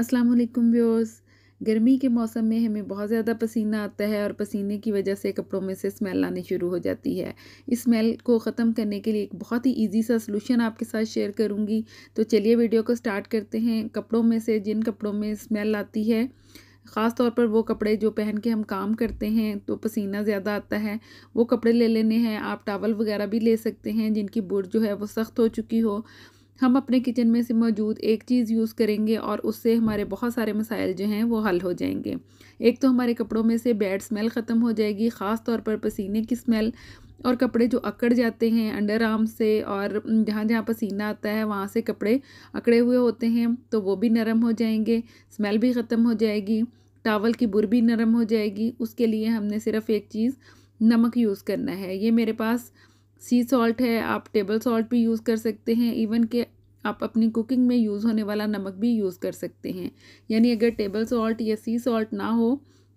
अस्सलाम वालेकुम व्यूअर्स गर्मी के मौसम में हमें बहुत ज़्यादा पसीना आता है और पसीने की वजह से कपड़ों में से स्मेल आनी शुरू हो जाती है इस स्मेल को ख़त्म करने के लिए एक बहुत ही इजी सा सोलूशन आपके साथ शेयर करूँगी तो चलिए वीडियो को स्टार्ट करते हैं कपड़ों में से जिन कपड़ों में स्मेल आती है ख़ास तौर पर वो कपड़े जो पहन के हम काम करते हैं तो पसीना ज़्यादा आता है वो कपड़े ले लेने हैं आप टावल वगैरह भी ले सकते हैं जिनकी बुर जो है वो सख्त हो चुकी हो हम अपने किचन में से मौजूद एक चीज़ यूज़ करेंगे और उससे हमारे बहुत सारे मसाइल जो हैं वो हल हो जाएंगे एक तो हमारे कपड़ों में से बैड स्मेल ख़त्म हो जाएगी ख़ास तौर पर पसीने की स्मेल और कपड़े जो अकड़ जाते हैं अंडर आर्म से और जहाँ जहाँ पसीना आता है वहाँ से कपड़े अकड़े हुए होते हैं तो वो भी नरम हो जाएंगे स्मेल भी ख़त्म हो जाएगी टावल की बुर भी नरम हो जाएगी उसके लिए हमने सिर्फ़ एक चीज़ नमक यूज़ करना है ये मेरे पास सी सॉल्ट है आप टेबल सॉल्ट भी यूज़ कर सकते हैं इवन के आप अपनी कुकिंग में यूज़ होने वाला नमक भी यूज़ कर सकते हैं यानी अगर टेबल सॉल्ट या सी सॉल्ट ना हो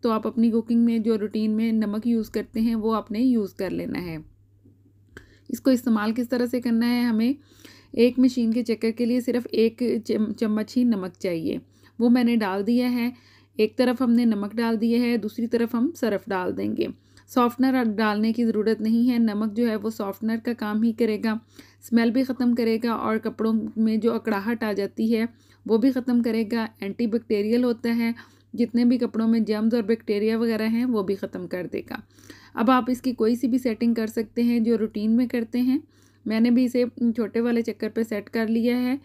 तो आप अपनी कुकिंग में जो रूटीन में नमक यूज़ करते हैं वो आपने यूज़ कर लेना है इसको इस्तेमाल किस तरह से करना है हमें एक मशीन के चक्कर के लिए सिर्फ एक चम्मच ही नमक चाहिए वो मैंने डाल दिया है एक तरफ हमने नमक डाल दिया है दूसरी तरफ हम सरफ डाल देंगे सॉफ्टनर डालने की ज़रूरत नहीं है नमक जो है वो सॉफ्टनर का काम ही करेगा स्मेल भी ख़त्म करेगा और कपड़ों में जो अकड़ाहट आ जाती है वो भी ख़त्म करेगा एंटी होता है जितने भी कपड़ों में जम्स और बैक्टीरिया वगैरह हैं वो भी ख़त्म कर देगा अब आप इसकी कोई सी भी सेटिंग कर सकते हैं जो रूटीन में करते हैं मैंने भी इसे छोटे वाले चक्कर पे सेट कर लिया है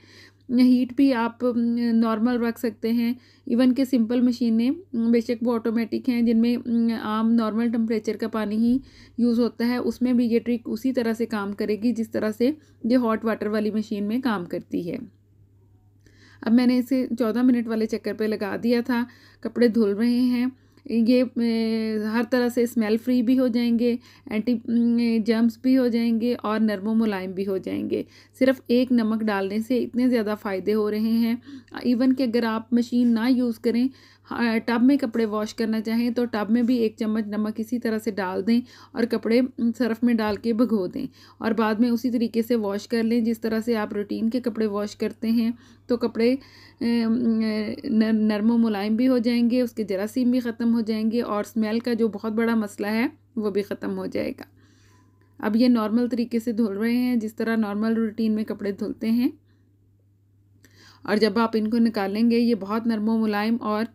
हीट भी आप नॉर्मल रख सकते हैं इवन के सिंपल मशीनें बेशक वो ऑटोमेटिक हैं जिनमें आम नॉर्मल टम्परेचर का पानी ही यूज़ होता है उसमें भी ये ट्रिक उसी तरह से काम करेगी जिस तरह से ये हॉट वाटर वाली मशीन में काम करती है अब मैंने इसे चौदह मिनट वाले चक्कर पर लगा दिया था कपड़े धुल रहे हैं ये हर तरह से स्मेल फ्री भी हो जाएंगे एंटी जम्स भी हो जाएंगे और नर्मो मुलायम भी हो जाएंगे सिर्फ एक नमक डालने से इतने ज़्यादा फ़ायदे हो रहे हैं इवन कि अगर आप मशीन ना यूज़ करें टब में कपड़े वॉश करना चाहें तो टब में भी एक चम्मच नमक इसी तरह से डाल दें और कपड़े सर्फ में डाल के भगो दें और बाद में उसी तरीके से वॉश कर लें जिस तरह से आप रूटीन के कपड़े वॉश करते हैं तो कपड़े नरम मुलायम भी हो जाएंगे उसके जरासीम भी ख़त्म हो जाएंगे और स्मेल का जो बहुत बड़ा मसला है वो भी ख़त्म हो जाएगा अब ये नॉर्मल तरीके से धुल रहे हैं जिस तरह नॉर्मल रूटीन में कपड़े धुलते हैं और जब आप इनको निकालेंगे ये बहुत नरम मुलायम और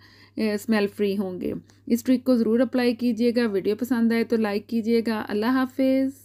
स्मेल फ्री होंगे इस ट्रिक को ज़रूर अप्लाई कीजिएगा वीडियो पसंद आए तो लाइक कीजिएगा अल्लाह हाफिज़